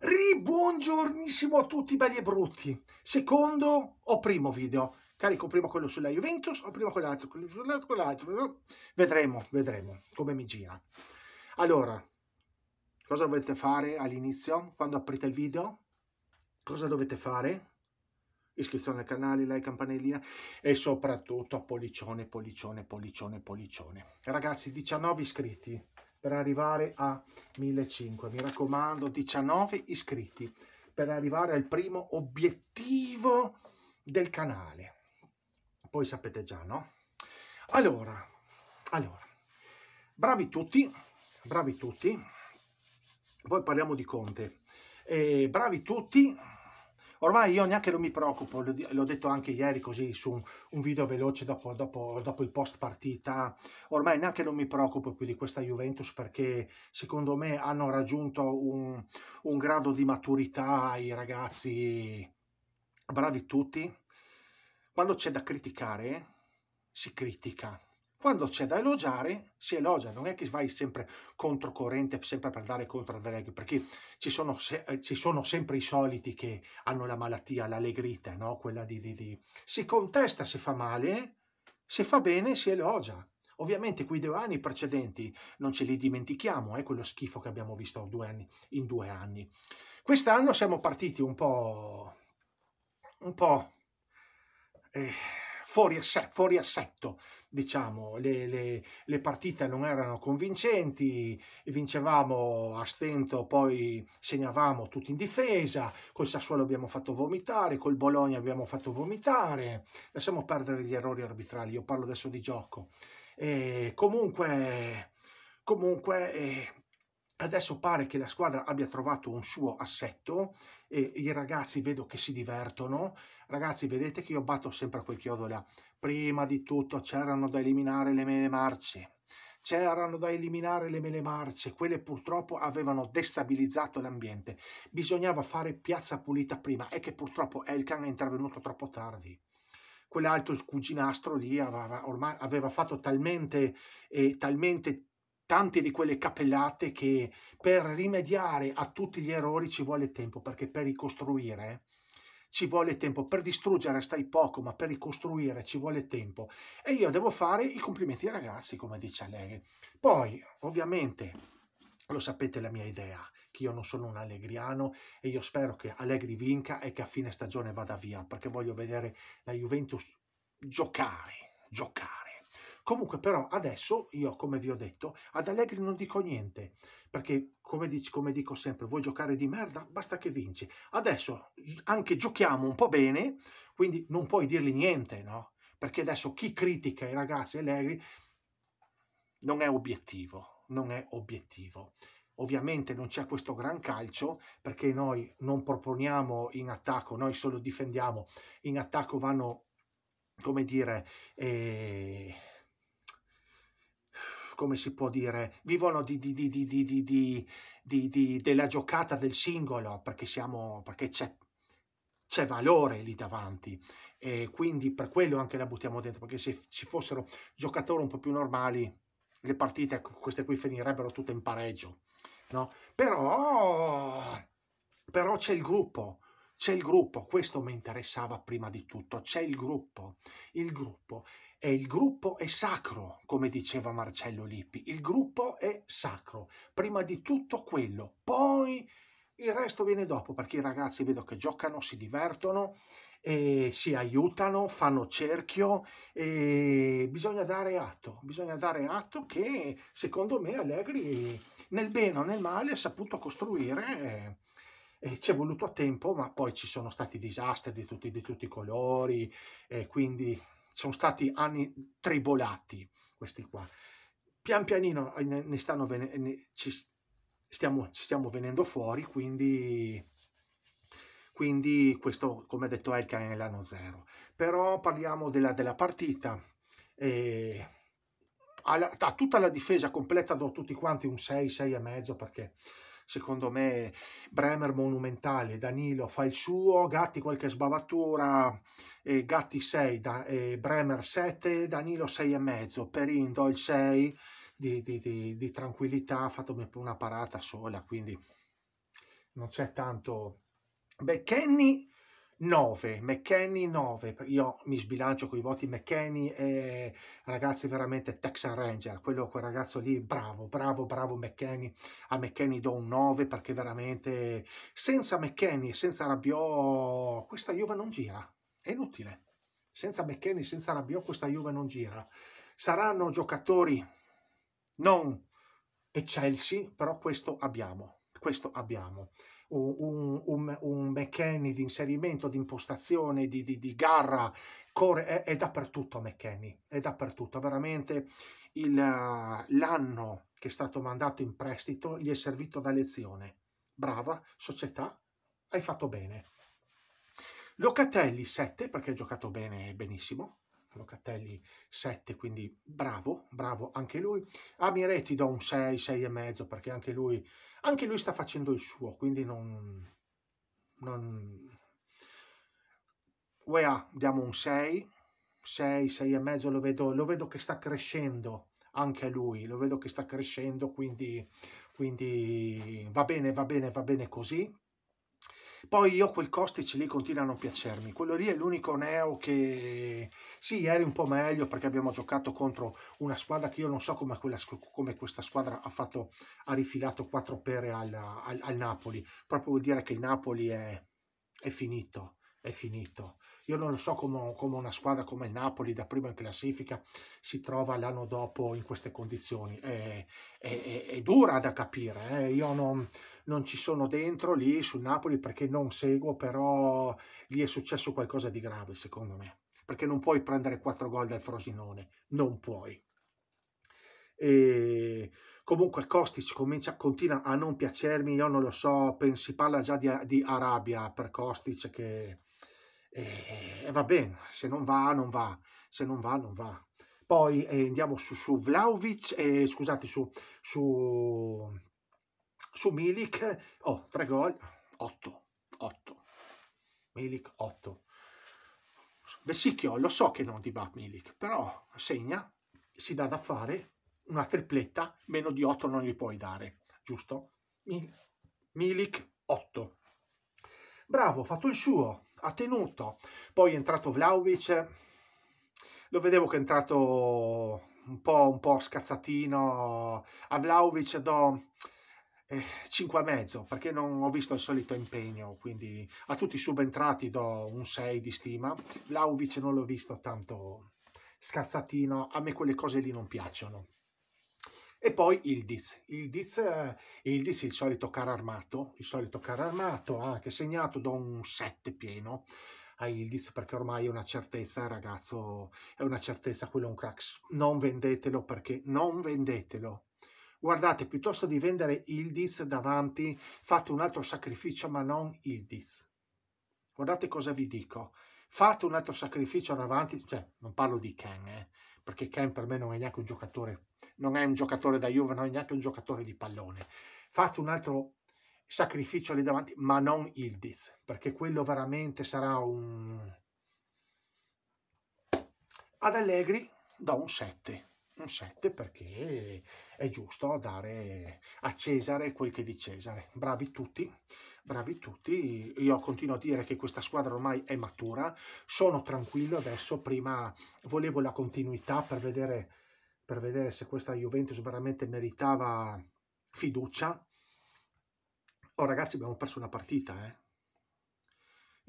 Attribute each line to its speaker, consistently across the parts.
Speaker 1: Ribuongiornissimo a tutti belli e brutti. Secondo o primo video? Carico prima quello sulla Juventus o prima quell'altro, quello sull'altro, quell'altro. Vedremo, vedremo come mi gira. Allora, cosa dovete fare all'inizio quando aprite il video? Cosa dovete fare? Iscrizione al canale, like, campanellina e soprattutto pollicione, pollicione, pollicione, pollicione. Ragazzi, 19 iscritti per arrivare a 1500. Mi raccomando, 19 iscritti per arrivare al primo obiettivo del canale. Poi sapete già, no? Allora, allora, bravi tutti, bravi tutti. Poi parliamo di Conte. Eh, bravi tutti, ormai io neanche non mi preoccupo, l'ho detto anche ieri così su un video veloce dopo, dopo, dopo il post partita, ormai neanche non mi preoccupo più di questa Juventus perché secondo me hanno raggiunto un, un grado di maturità i ragazzi, bravi tutti, quando c'è da criticare si critica quando c'è da elogiare, si elogia, non è che vai sempre controcorrente, sempre per andare contro al Draghi, perché ci sono, se, eh, ci sono, sempre i soliti che hanno la malattia, l'allegrita, no? quella di, di, di... Si contesta se fa male, se fa bene si elogia. Ovviamente quei due anni precedenti non ce li dimentichiamo, è eh, quello schifo che abbiamo visto due anni, in due anni. Quest'anno siamo partiti un po'... un po'... Eh fuori, asse, fuori assetto. Diciamo, le, le, le, partite non erano convincenti, vincevamo a stento, poi segnavamo tutti in difesa, col Sassuolo abbiamo fatto vomitare, col Bologna abbiamo fatto vomitare, lasciamo perdere gli errori arbitrali, io parlo adesso di gioco. E comunque, comunque eh, adesso pare che la squadra abbia trovato un suo assetto, e i ragazzi vedo che si divertono, Ragazzi, vedete che io batto sempre quel chiodo là. Prima di tutto c'erano da eliminare le mele marce. C'erano da eliminare le mele marce, quelle purtroppo avevano destabilizzato l'ambiente. Bisognava fare piazza pulita prima e che purtroppo Elkan è intervenuto troppo tardi quell'altro cuginastro lì aveva, ormai aveva fatto talmente, eh, talmente tante di quelle capellate che per rimediare a tutti gli errori ci vuole tempo perché per ricostruire ci vuole tempo, per distruggere stai poco, ma per ricostruire ci vuole tempo. E io devo fare i complimenti ai ragazzi, come dice lei. Poi, ovviamente, lo sapete la mia idea, che io non sono un allegriano e io spero che Allegri vinca e che a fine stagione vada via, perché voglio vedere la Juventus giocare, giocare Comunque però adesso io, come vi ho detto, ad Allegri non dico niente, perché come, dico, come dico sempre, vuoi giocare di merda? Basta che vinci. Adesso anche giochiamo un po' bene, quindi non puoi dirgli niente, no? Perché adesso chi critica i ragazzi Allegri non è obiettivo, non è obiettivo. Ovviamente non c'è questo gran calcio perché noi non proponiamo in attacco, noi solo difendiamo. In attacco vanno, come dire, eh, come si può dire, vivono di, di, di, della giocata del singolo, perché, siamo, perché c'è, c'è valore lì davanti e quindi per quello anche la buttiamo dentro, perché se ci fossero giocatori un po' più normali, le partite, ecco, queste qui finirebbero tutte in pareggio, no? Però, però c'è il gruppo, c'è il gruppo, questo mi interessava prima di tutto, c'è il gruppo. Il gruppo e il gruppo è sacro, come diceva Marcello Lippi. Il gruppo è sacro, prima di tutto quello, poi il resto viene dopo, perché i ragazzi vedo che giocano, si divertono, si aiutano, fanno cerchio e bisogna dare atto, bisogna dare atto che secondo me Allegri nel bene o nel male ha saputo costruire e ci è voluto tempo, ma poi ci sono stati disastri di tutti, di tutti i colori, e quindi sono stati anni tribolati questi qua. Pian pianino eh, ne, ne stanno ne, ci, stiamo, ci stiamo venendo fuori, quindi quindi questo come detto è il canelano zero però parliamo della, della partita e alla, a tutta la difesa completa do tutti quanti un 6 6 e mezzo perché secondo me Bremer monumentale, Danilo fa il suo, Gatti qualche sbavatura, eh, Gatti 6, da, eh, Bremer 7, Danilo 6 6,5, Perindo il 6 di, di, di, di tranquillità, ha fatto una parata sola, quindi non c'è tanto... Beh, Kenny 9, McKenny 9, io mi sbilancio con i voti McKenny e ragazzi veramente Texan Ranger, quello, quel ragazzo lì bravo, bravo, bravo McKenny, a McKenny do un 9 perché veramente senza McKenny e senza Rabiot questa Juve non gira, è inutile, senza McKenny, senza Rabiot questa Juve non gira, saranno giocatori non eccelsi, però questo abbiamo, questo abbiamo un, un, un McKenny di inserimento, di impostazione, di, di, di garra, corre, è, è dappertutto McKenny, è dappertutto, veramente l'anno che è stato mandato in prestito gli è servito da lezione. Brava, società, hai fatto bene. Locatelli 7 perché ha giocato bene, benissimo. Locatelli 7, quindi bravo, bravo anche lui. A Miretti do un 6, 6 e mezzo, perché anche lui, anche lui sta facendo il suo, quindi non... non... UEA diamo un 6, 6, 6 e mezzo, lo vedo, lo vedo che sta crescendo anche lui, lo vedo che sta crescendo, quindi, quindi va bene, va bene, va bene così. Poi io quel Kostic lì continua a non piacermi. Quello lì è l'unico neo che... Sì, ieri un po' meglio perché abbiamo giocato contro una squadra che io non so come, quella, come questa squadra ha, fatto, ha rifilato quattro pere al, al, al Napoli. Proprio vuol dire che il Napoli è, è finito è finito. Io non lo so come, come una squadra come il Napoli, da prima in classifica, si trova l'anno dopo in queste condizioni. È, è, è, è dura da capire. Eh? Io non, non, ci sono dentro lì sul Napoli perché non seguo, però lì è successo qualcosa di grave, secondo me. Perché non puoi prendere 4 gol dal Frosinone, non puoi. E comunque Kostic comincia, continua a non piacermi, io non lo so, si parla già di, di Arabia per Kostic che e, e va bene, se non va, non va, se non va, non va. Poi eh, andiamo su, su Vlaovic, eh, scusate, su, su, su Milik, oh, tre gol, 8, 8. Milik 8. Vessicchio, lo so che non ti va Milik, però segna, si dà da fare, una tripletta, meno di 8 non gli puoi dare, giusto? Milik 8. Bravo, fatto il suo ha tenuto. Poi è entrato Vlaovic, lo vedevo che è entrato un po', un po scazzatino, a Vlaovic do... 5 eh, e mezzo perché non ho visto il solito impegno quindi a tutti i subentrati do un 6 di stima Vlaovic non l'ho visto tanto scazzatino a me quelle cose lì non piacciono e poi il Diz. Il Diz, eh, il Diz, il solito carro armato, il solito carro armato, anche ah, segnato da un 7 pieno a ah, Ildiz perché ormai è una certezza, ragazzo, è una certezza, quello è un crack. Non vendetelo perché non vendetelo. Guardate, piuttosto di vendere Ildiz davanti, fate un altro sacrificio, ma non Ildiz. Guardate cosa vi dico. Fate un altro sacrificio davanti, cioè non parlo di Ken, eh, perché Ken per me non è neanche un giocatore non è un giocatore da Juve, non è neanche un giocatore di pallone. Fate un altro sacrificio lì davanti, ma non Ildiz, perché quello veramente sarà un... Ad Allegri do un 7, un 7 perché è giusto dare a Cesare quel che è di Cesare. Bravi tutti, bravi tutti. Io continuo a dire che questa squadra ormai è matura, sono tranquillo adesso, prima volevo la continuità per vedere per vedere se questa Juventus veramente meritava fiducia. Oh ragazzi abbiamo perso una partita, eh?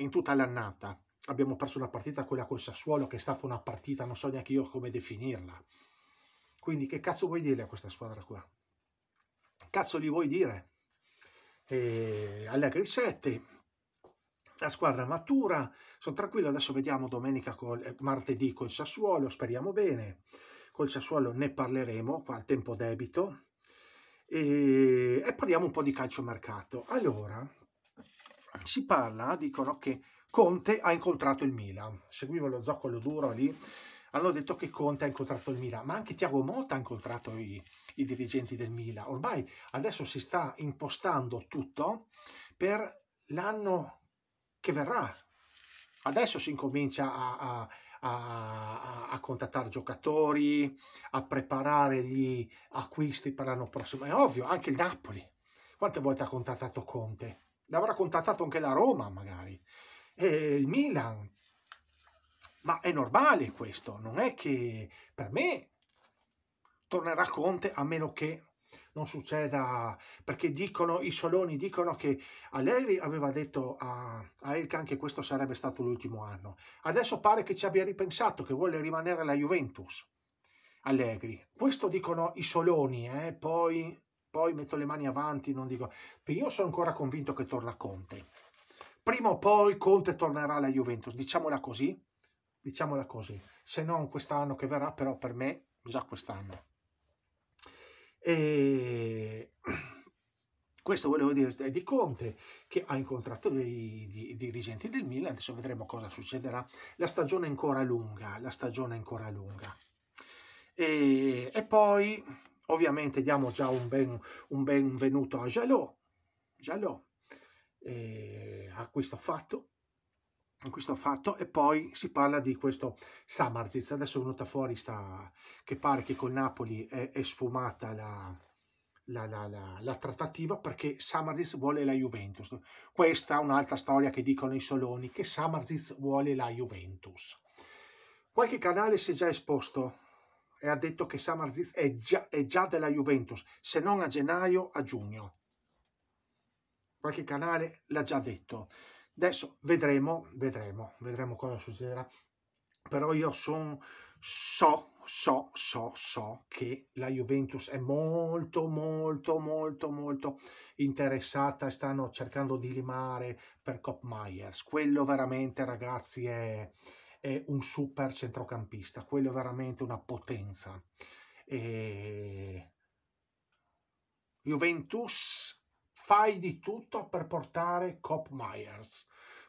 Speaker 1: in tutta l'annata. Abbiamo perso una partita, quella col Sassuolo, che è stata una partita, non so neanche io come definirla. Quindi che cazzo vuoi dire a questa squadra qua? Cazzo gli vuoi dire? E Allegri 7, la squadra matura, sono tranquillo, adesso vediamo domenica, col, eh, martedì col Sassuolo, speriamo bene col Sassuolo ne parleremo qua a tempo debito e, e parliamo un po' di calciomercato. Allora, si parla, dicono che Conte ha incontrato il Milan, seguivo lo zoccolo duro lì, hanno detto che Conte ha incontrato il Milan, ma anche Tiago Motta ha incontrato i, i dirigenti del Milan. Ormai adesso si sta impostando tutto per l'anno che verrà. Adesso si incomincia a, a a, a contattare giocatori, a preparare gli acquisti per l'anno prossimo. È ovvio, anche il Napoli. Quante volte ha contattato Conte? L'avrà contattato anche la Roma, magari. E il Milan. Ma è normale questo, non è che per me tornerà Conte a meno che non succeda, perché dicono i soloni, dicono che Allegri aveva detto a, a Elkan che questo sarebbe stato l'ultimo anno. Adesso pare che ci abbia ripensato, che vuole rimanere la Juventus. Allegri. Questo dicono i soloni, eh? poi, poi metto le mani avanti, non dico... Io sono ancora convinto che torna Conte. Prima o poi Conte tornerà alla Juventus, diciamola così, diciamola così. Se non quest'anno che verrà, però per me già quest'anno. E questo volevo dire di Conte che ha incontrato dei dirigenti del Milan, adesso vedremo cosa succederà. La stagione è ancora lunga, la stagione è ancora lunga. E, e poi ovviamente diamo già un, ben, un benvenuto a Jalò, Jalò eh, acquisto fatto, questo fatto e poi si parla di questo Samarzic adesso è venuta fuori sta, che pare che con Napoli è, è sfumata la, la, la, la, trattativa perché Samarzic vuole la Juventus questa è un'altra storia che dicono i Soloni che Samarzic vuole la Juventus qualche canale si è già esposto e ha detto che Samarzic è già, è già della Juventus se non a gennaio a giugno qualche canale l'ha già detto Adesso vedremo, vedremo, vedremo cosa succederà. Però io son, so, so, so, so che la Juventus è molto, molto, molto, molto interessata e stanno cercando di limare per Cop Myers. Quello veramente, ragazzi, è, è un super centrocampista. Quello è veramente una potenza. E... Juventus fai di tutto per portare Cop Myers.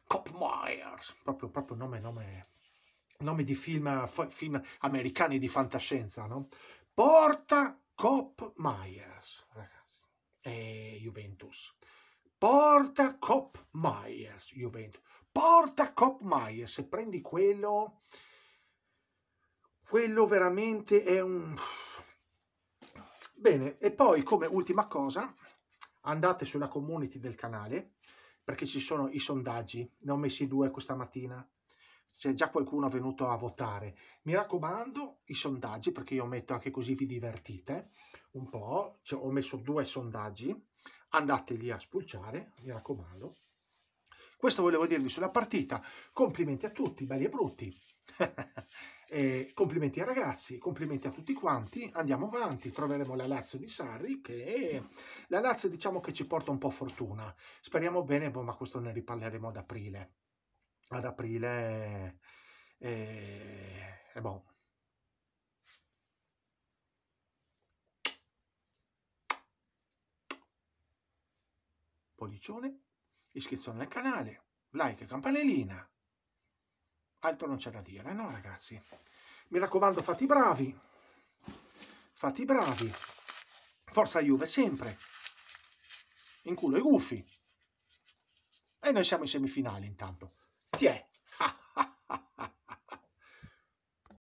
Speaker 1: Cop Myers, proprio, proprio nome, nome, nome di film, film americani di fantascienza, no? Porta Cop Myers, ragazzi, e Juventus. Porta Cop Myers, Juventus. Porta Cop Myers, se prendi quello, quello veramente è un... Bene, e poi come ultima cosa, andate sulla community del canale perché ci sono i sondaggi, ne ho messi due questa mattina, c'è già qualcuno venuto a votare. Mi raccomando i sondaggi perché io metto anche così vi divertite un po', cioè, ho messo due sondaggi, andateli a spulciare, mi raccomando. Questo volevo dirvi sulla partita, complimenti a tutti, belli e brutti. Eh, complimenti ai ragazzi, complimenti a tutti quanti, andiamo avanti, troveremo la Lazio di Sarri che la Lazio diciamo che ci porta un po' fortuna, speriamo bene, boh, ma questo ne riparleremo ad aprile, ad aprile eh, eh, boh. Pollicione, iscrizione al canale, like campanellina altro non c'è da dire, no ragazzi? Mi raccomando, fate i bravi, fate i bravi, forza Juve sempre, in culo ai gufi. E noi siamo in semifinale intanto. ti è?